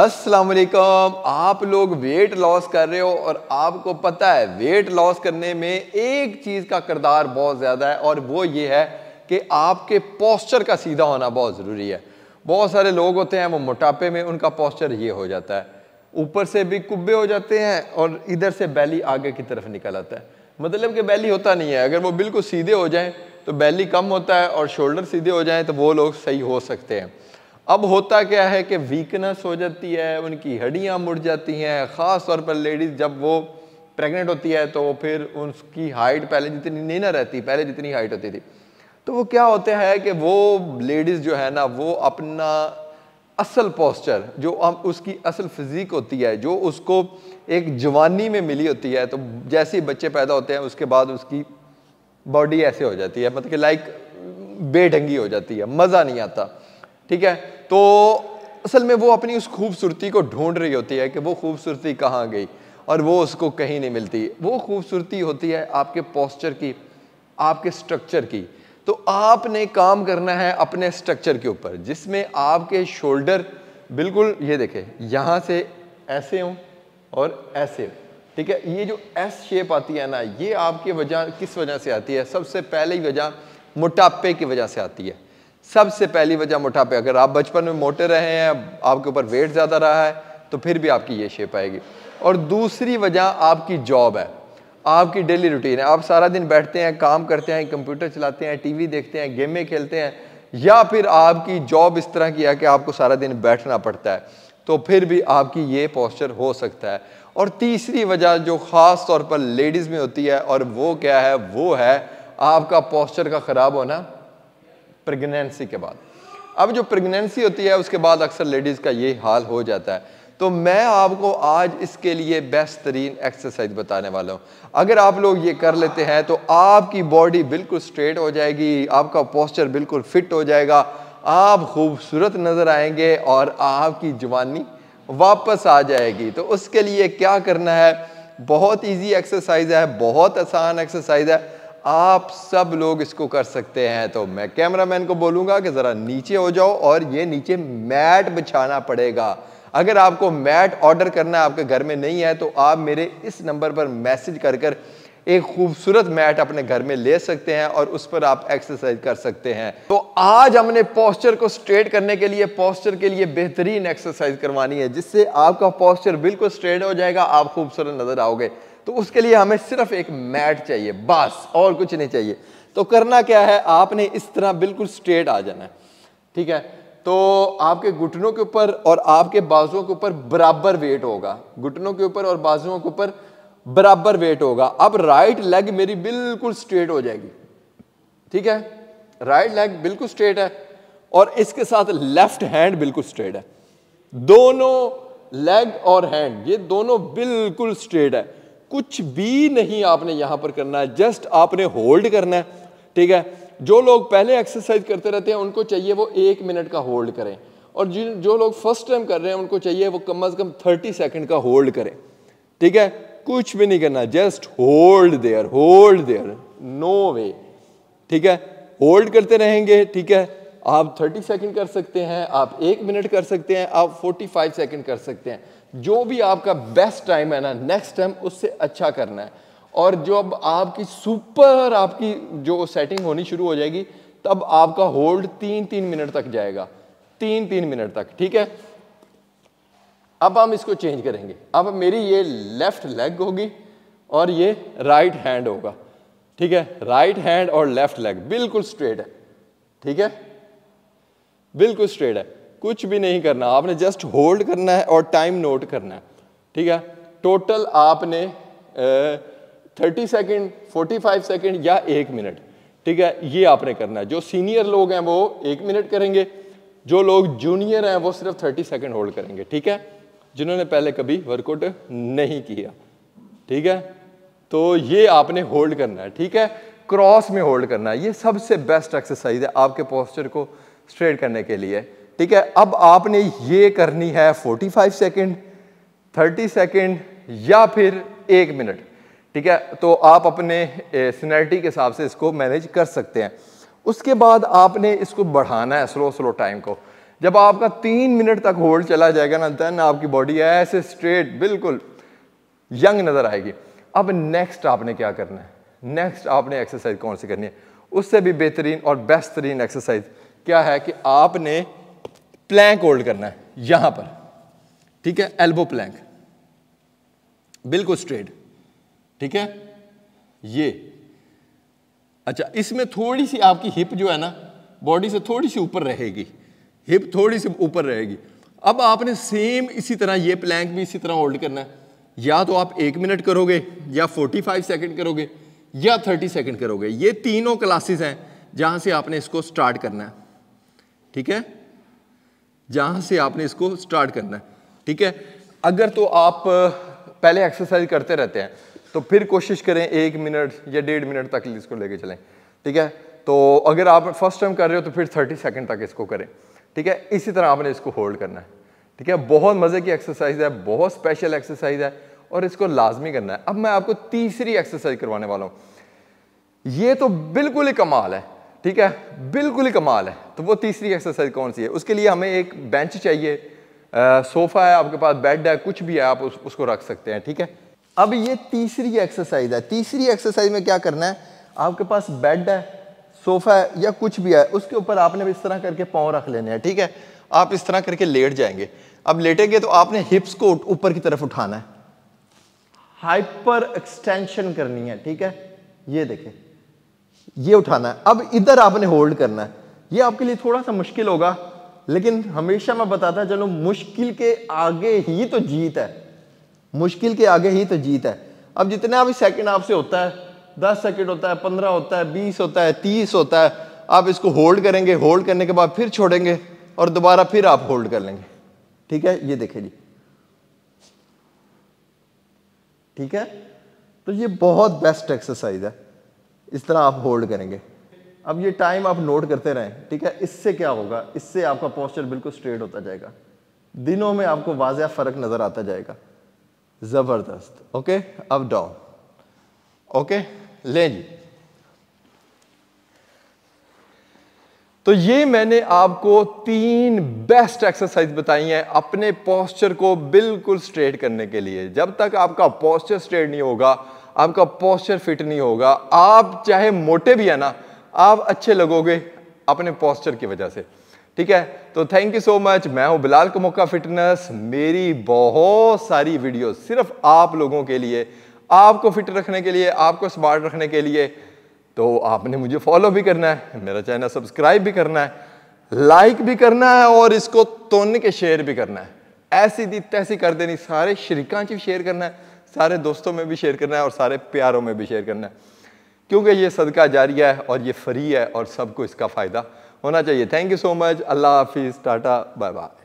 अस्सलाम वालेकुम आप लोग वेट लॉस कर रहे हो और आपको पता है वेट लॉस करने में एक चीज़ का किरदार बहुत ज़्यादा है और वो ये है कि आपके पोस्चर का सीधा होना बहुत ज़रूरी है बहुत सारे लोग होते हैं वो मोटापे में उनका पोस्चर ये हो जाता है ऊपर से भी कुब्बे हो जाते हैं और इधर से बैली आगे की तरफ निकल आता है मतलब कि बैली होता नहीं है अगर वो बिल्कुल सीधे हो जाएँ तो बैली कम होता है और शोल्डर सीधे हो जाएँ तो वो लोग सही हो सकते हैं अब होता क्या है कि वीकनेस हो जाती है उनकी हड्डियाँ मुड़ जाती हैं ख़ास तौर पर लेडीज़ जब वो प्रेग्नेंट होती है तो फिर उनकी हाइट पहले जितनी नहीं ना रहती पहले जितनी हाइट होती थी तो वो क्या होता है कि वो लेडीज़ जो है ना वो अपना असल पोस्चर जो उसकी असल फिजीक होती है जो उसको एक जवानी में मिली होती है तो जैसे ही बच्चे पैदा होते हैं उसके बाद उसकी बॉडी ऐसे हो जाती है मतलब कि लाइक बेढंगी हो जाती है मज़ा नहीं आता ठीक है तो असल में वो अपनी उस खूबसूरती को ढूंढ रही होती है कि वो खूबसूरती कहाँ गई और वो उसको कहीं नहीं मिलती वो खूबसूरती होती है आपके पोस्चर की आपके स्ट्रक्चर की तो आपने काम करना है अपने स्ट्रक्चर के ऊपर जिसमें आपके शोल्डर बिल्कुल ये देखें यहाँ से ऐसे हों और ऐसे ठीक है ये जो एस शेप आती है ना ये आपकी वजह किस वजह से आती है सबसे पहले वजह मोटापे की वजह से आती है सबसे पहली वजह मोटापे अगर आप बचपन में मोटे रहे हैं आपके ऊपर वेट ज़्यादा रहा है तो फिर भी आपकी ये शेप आएगी और दूसरी वजह आपकी जॉब है आपकी डेली रूटीन है आप सारा दिन बैठते हैं काम करते हैं कंप्यूटर चलाते हैं टीवी देखते हैं गेमें खेलते हैं या फिर आपकी जॉब इस तरह की है कि आपको सारा दिन बैठना पड़ता है तो फिर भी आपकी ये पॉस्चर हो सकता है और तीसरी वजह जो ख़ास तौर पर लेडीज़ में होती है और वो क्या है वो है आपका पॉस्चर का ख़राब होना प्रेगनेंसी के बाद अब जो प्रेगनेंसी होती है उसके बाद अक्सर लेडीज़ का यही हाल हो जाता है तो मैं आपको आज इसके लिए बेस्ट तरीन एक्सरसाइज बताने वाला हूँ अगर आप लोग ये कर लेते हैं तो आपकी बॉडी बिल्कुल स्ट्रेट हो जाएगी आपका पोस्चर बिल्कुल फिट हो जाएगा आप खूबसूरत नज़र आएंगे और आपकी जवानी वापस आ जाएगी तो उसके लिए क्या करना है बहुत इजी एक्सरसाइज है बहुत आसान एक्सरसाइज है आप सब लोग इसको कर सकते हैं तो मैं कैमरामैन को बोलूंगा कि ज़रा नीचे हो जाओ और ये नीचे मैट बिछाना पड़ेगा अगर आपको मैट ऑर्डर करना आपके घर में नहीं है तो आप मेरे इस नंबर पर मैसेज कर कर एक खूबसूरत मैट अपने घर में ले सकते हैं और उस पर आप एक्सरसाइज कर सकते हैं तो आज हमने पोस्चर को स्ट्रेट करने के लिए पोस्चर के लिए बेहतरीन एक्सरसाइज करवानी है जिससे आपका पोस्चर बिल्कुल स्ट्रेट हो जाएगा आप खूबसूरत नजर आओगे तो उसके लिए हमें सिर्फ एक मैट चाहिए बस और कुछ नहीं चाहिए तो करना क्या है आपने इस तरह बिल्कुल स्ट्रेट आ जाना है ठीक है तो आपके घुटनों के ऊपर और आपके बाजुओं के ऊपर बराबर वेट होगा घुटनों के ऊपर और बाजुओं के ऊपर बराबर वेट होगा अब राइट लेग मेरी बिल्कुल स्ट्रेट हो जाएगी ठीक है राइट लेग बिल्कुल स्ट्रेट है और इसके साथ लेफ्ट हैंड बिल्कुल स्ट्रेट है दोनों लेग और हैंड ये दोनों बिल्कुल स्ट्रेट है कुछ भी नहीं आपने यहाँ पर करना है जस्ट आपने होल्ड करना है ठीक है जो लोग पहले एक्सरसाइज करते रहते हैं उनको चाहिए वो एक मिनट का होल्ड करें और जिन जो लोग फर्स्ट टाइम कर रहे हैं उनको चाहिए वो कम अज़ कम थर्टी सेकेंड का होल्ड करें ठीक है कुछ भी नहीं करना just hold there hold there no way ठीक है होल्ड करते रहेंगे ठीक है आप 30 सेकंड कर सकते हैं आप एक मिनट कर सकते हैं आप 45 सेकंड कर सकते हैं जो भी आपका बेस्ट टाइम है ना नेक्स्ट टाइम उससे अच्छा करना है और जो अब आपकी सुपर आपकी जो सेटिंग होनी शुरू हो जाएगी तब आपका होल्ड तीन तीन मिनट तक जाएगा तीन तीन मिनट तक ठीक है अब हम इसको चेंज करेंगे अब मेरी ये लेफ्ट लेग होगी और ये राइट हैंड होगा ठीक है राइट हैंड और लेफ्ट लेग बिल्कुल स्ट्रेट है ठीक है बिल्कुल स्ट्रेट है कुछ भी नहीं करना आपने जस्ट होल्ड करना है और टाइम नोट करना है ठीक है टोटल आपने thirty second forty five second या एक मिनट ठीक है ये आपने करना है जो सीनियर लोग हैं वो एक मिनट करेंगे जो लोग जूनियर हैं वो सिर्फ थर्टी सेकेंड होल्ड करेंगे ठीक है जिन्होंने पहले कभी वर्कआउट नहीं किया ठीक है तो ये आपने होल्ड करना है ठीक है क्रॉस में होल्ड करना है ये सबसे बेस्ट एक्सरसाइज है आपके पोस्चर को स्ट्रेट करने के लिए ठीक है अब आपने ये करनी है 45 सेकेंड थर्टी सेकेंड या फिर एक मिनट ठीक है तो आप अपने सीनैरिटी के हिसाब से इसको मैनेज कर सकते हैं उसके बाद आपने इसको बढ़ाना है स्लो स्लो टाइम को जब आपका तीन मिनट तक होल्ड चला जाएगा ना देन आपकी बॉडी ऐसे स्ट्रेट बिल्कुल यंग नज़र आएगी अब नेक्स्ट आपने क्या करना है नेक्स्ट आपने एक्सरसाइज कौन सी करनी है उससे भी बेहतरीन और तरीन एक्सरसाइज क्या है कि आपने प्लैंक होल्ड करना है यहां पर ठीक है एल्बो प्लैंक बिल्कुल स्ट्रेट ठीक है ये अच्छा इसमें थोड़ी सी आपकी हिप जो है ना बॉडी से थोड़ी सी ऊपर रहेगी हिप थोड़ी सी ऊपर रहेगी अब आपने सेम इसी तरह ये प्लैंक भी इसी तरह होल्ड करना है या तो आप एक मिनट करोगे या 45 सेकंड करोगे या 30 सेकंड करोगे ये तीनों क्लासेस हैं जहां से आपने इसको स्टार्ट करना है ठीक है जहाँ से आपने इसको स्टार्ट करना है ठीक है अगर तो आप पहले एक्सरसाइज करते रहते हैं तो फिर कोशिश करें एक मिनट या डेढ़ मिनट तक इसको लेके चलें ठीक है तो अगर आप फर्स्ट टाइम कर रहे हो तो फिर थर्टी सेकेंड तक इसको करें ठीक है इसी तरह आपने इसको होल्ड करना है ठीक है बहुत मज़े की एक्सरसाइज है बहुत स्पेशल एक्सरसाइज है और इसको लाजमी करना है अब मैं आपको तीसरी एक्सरसाइज करवाने वाला हूँ ये तो बिल्कुल ही कमाल है ठीक है बिल्कुल ही कमाल है तो वो तीसरी एक्सरसाइज कौन सी है उसके लिए हमें एक बेंच चाहिए सोफ़ा है आपके पास बेड है कुछ भी है आप उस, उसको रख सकते हैं ठीक है अब ये तीसरी एक्सरसाइज है तीसरी एक्सरसाइज में क्या करना है आपके पास बेड है सोफ़ा है या कुछ भी है उसके ऊपर आपने इस तरह करके पाँव रख लेने हैं ठीक है आप इस तरह करके लेट जाएंगे अब लेटेंगे तो आपने हिप्स को ऊपर की तरफ उठाना है हाइपर एक्सटेंशन करनी है ठीक है ये देखें ये उठाना है अब इधर आपने होल्ड करना है ये आपके लिए थोड़ा सा मुश्किल होगा लेकिन हमेशा मैं बताता चलो मुश्किल के आगे ही तो जीत है मुश्किल के आगे ही तो जीत है अब जितने अभी सेकंड आपसे होता है दस सेकंड होता है पंद्रह होता है बीस होता है तीस होता है आप इसको होल्ड करेंगे होल्ड करने के बाद फिर छोड़ेंगे और दोबारा फिर आप होल्ड कर लेंगे ठीक है ये देखे जी ठीक है तो ये बहुत बेस्ट एक्सरसाइज है इस तरह आप होल्ड करेंगे अब ये टाइम आप नोट करते रहें ठीक है इससे क्या होगा इससे आपका पॉस्चर बिल्कुल स्ट्रेट होता जाएगा दिनों में आपको वाजिया फ़र्क नज़र आता जाएगा ज़बरदस्त ओके अब डाउन ओके ले जी तो ये मैंने आपको तीन बेस्ट एक्सरसाइज बताई हैं अपने पोस्चर को बिल्कुल स्ट्रेट करने के लिए जब तक आपका पोस्चर स्ट्रेट नहीं होगा आपका पोस्चर फिट नहीं होगा आप चाहे मोटे भी है ना आप अच्छे लगोगे अपने पोस्चर की वजह से ठीक है तो थैंक यू सो मच मैं हूं बिलाल कमोका फिटनेस मेरी बहुत सारी वीडियो सिर्फ आप लोगों के लिए आपको फिट रखने के लिए आपको स्मार्ट रखने के लिए तो आपने मुझे फॉलो भी करना है मेरा चैनल सब्सक्राइब भी करना है लाइक भी करना है और इसको तोड़ के शेयर भी करना है ऐसी दी तैसी कर देनी सारे शरीकों शेयर करना है सारे दोस्तों में भी शेयर करना है और सारे प्यारों में भी शेयर करना है क्योंकि ये सदका जारी है और ये फ्री है और सबको इसका फ़ायदा होना चाहिए थैंक यू सो मच अल्लाह हाफिज़ टाटा बाय बाय